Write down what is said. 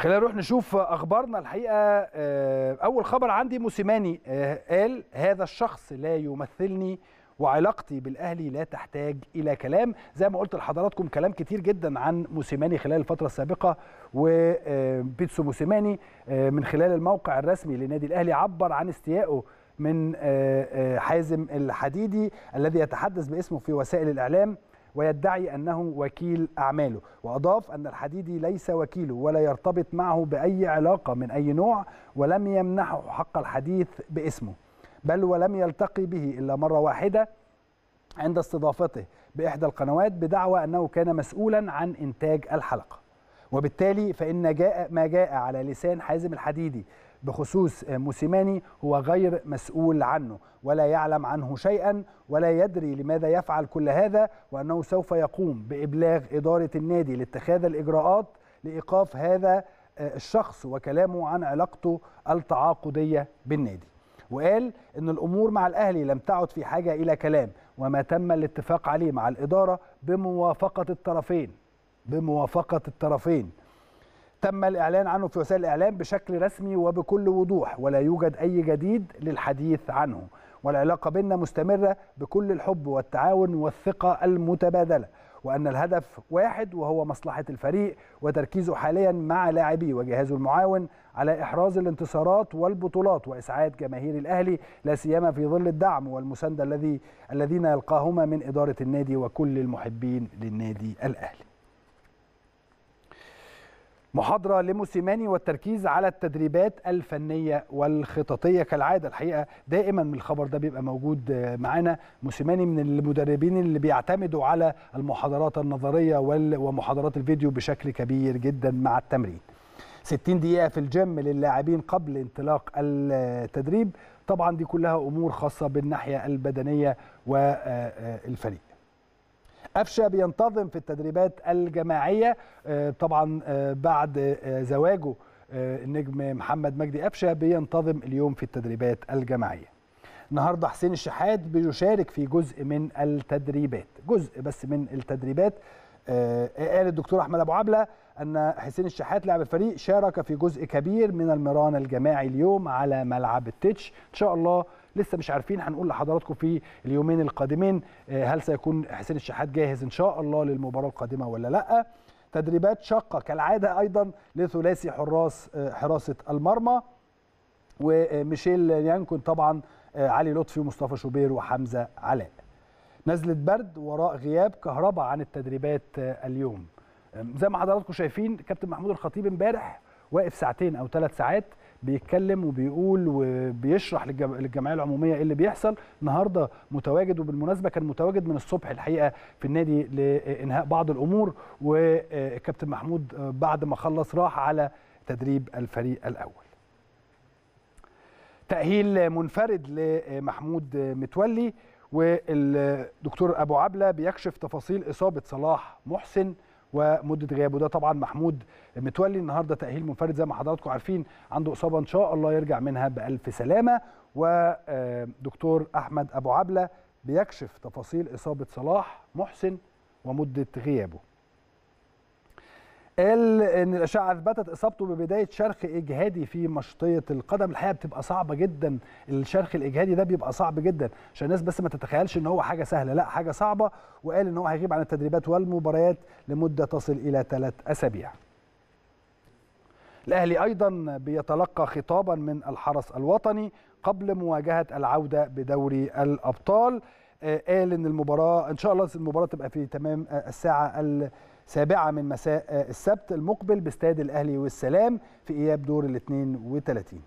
خلينا نروح نشوف اخبارنا الحقيقه آه، اول خبر عندي موسيماني آه، قال هذا الشخص لا يمثلني وعلاقتي بالاهلي لا تحتاج الى كلام زي ما قلت لحضراتكم كلام كتير جدا عن موسيماني خلال الفتره السابقه وبيتسو آه، موسيماني من خلال الموقع الرسمي لنادي الاهلي عبر عن استيائه من حازم الحديدي الذي يتحدث باسمه في وسائل الاعلام ويدعي أنه وكيل أعماله وأضاف أن الحديدي ليس وكيله ولا يرتبط معه بأي علاقة من أي نوع ولم يمنحه حق الحديث باسمه بل ولم يلتقي به إلا مرة واحدة عند استضافته بإحدى القنوات بدعوى أنه كان مسؤولا عن إنتاج الحلقة وبالتالي فإن جاء ما جاء على لسان حازم الحديدي بخصوص موسيماني هو غير مسؤول عنه ولا يعلم عنه شيئا ولا يدري لماذا يفعل كل هذا وأنه سوف يقوم بإبلاغ إدارة النادي لاتخاذ الإجراءات لإيقاف هذا آه، الشخص وكلامه عن علاقته التعاقدية بالنادي وقال ان الامور مع الاهلي لم تعد في حاجه الى كلام وما تم الاتفاق عليه مع الاداره بموافقه الطرفين بموافقه الطرفين تم الإعلان عنه في وسائل الإعلام بشكل رسمي وبكل وضوح ولا يوجد أي جديد للحديث عنه والعلاقة بيننا مستمرة بكل الحب والتعاون والثقة المتبادلة وأن الهدف واحد وهو مصلحة الفريق وتركيزه حاليا مع لاعبي وجهازه المعاون على إحراز الانتصارات والبطولات وإسعاد جماهير الأهلي لا سيما في ظل الدعم والمساندة الذي الذين يلقاهما من إدارة النادي وكل المحبين للنادي الأهلي محاضرة لموسيماني والتركيز على التدريبات الفنية والخططية كالعادة الحقيقة دائما من الخبر ده بيبقى موجود معانا موسيماني من المدربين اللي بيعتمدوا على المحاضرات النظرية ومحاضرات الفيديو بشكل كبير جدا مع التمرين 60 دقيقة في الجيم للاعبين قبل انطلاق التدريب طبعا دي كلها أمور خاصة بالناحية البدنية والفريق قفشه بينتظم في التدريبات الجماعيه آه، طبعا آه، بعد آه، زواجه النجم محمد مجدي قفشه بينتظم اليوم في التدريبات الجماعيه النهارده حسين الشحات بيشارك في جزء من التدريبات جزء بس من التدريبات قال آه، آه، الدكتور احمد ابو عبله ان حسين الشحات لاعب الفريق شارك في جزء كبير من المران الجماعي اليوم على ملعب التتش ان شاء الله لسه مش عارفين هنقول لحضراتكم في اليومين القادمين آه، هل سيكون حسين الشحات جاهز ان شاء الله للمباراه القادمه ولا لا تدريبات شاقه كالعاده ايضا لثلاثي حراس حراسه المرمى وميشيل يانكون طبعا علي لطفي ومصطفى شوبير وحمزه علاء نزله برد وراء غياب كهرباء عن التدريبات آه، اليوم زي ما حضراتكم شايفين كابتن محمود الخطيب امبارح واقف ساعتين او ثلاث ساعات بيتكلم وبيقول وبيشرح للجمعيه العموميه ايه اللي بيحصل النهارده متواجد وبالمناسبه كان متواجد من الصبح الحقيقه في النادي لانهاء بعض الامور وكابتن محمود آه، بعد ما خلص راح على تدريب الفريق الاول تاهيل منفرد لمحمود متولي والدكتور ابو عبله بيكشف تفاصيل اصابه صلاح محسن ومده غيابه ده طبعا محمود متولي النهارده تاهيل منفرد زي ما حضراتكم عارفين عنده اصابه ان شاء الله يرجع منها بالف سلامه ودكتور آه، احمد ابو عبله بيكشف تفاصيل اصابه صلاح محسن ومده غيابه قال ان الاشعه اثبتت اصابته ببدايه شرخ اجهادي في مشطيه القدم الحقيقه بتبقى صعبه جدا الشرخ الاجهادي ده بيبقى صعب جدا عشان الناس بس ما تتخيلش ان هو حاجه سهله لا حاجه صعبه وقال ان هو هيغيب عن التدريبات والمباريات لمده تصل الى ثلاث اسابيع الاهلي ايضا بيتلقى خطابا من الحرس الوطني قبل مواجهه العوده بدوري الابطال آه، قال ان المباراه ان شاء الله المباراه تبقى في تمام آه، الساعه السابعه من مساء آه، السبت المقبل باستاد الاهلي والسلام في اياب دور ال 32